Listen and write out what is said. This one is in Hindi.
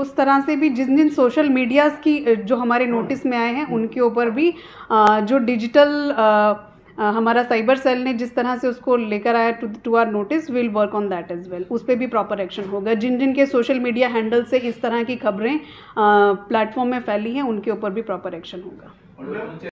उस तरह से भी जिन जिन सोशल मीडियाज़ की जो हमारे नोटिस में आए हैं उनके ऊपर भी जो डिजिटल हमारा साइबर सेल ने जिस तरह से उसको लेकर आया to to are notice will work on that as well उस पर भी प्रॉपर एक्शन होगा जिन जिन के सोशल मीडिया हैंडल से इस तरह की खबरें प्लेटफॉर्म में फैली हैं उनके ऊपर भी प्रॉपर एक्शन होगा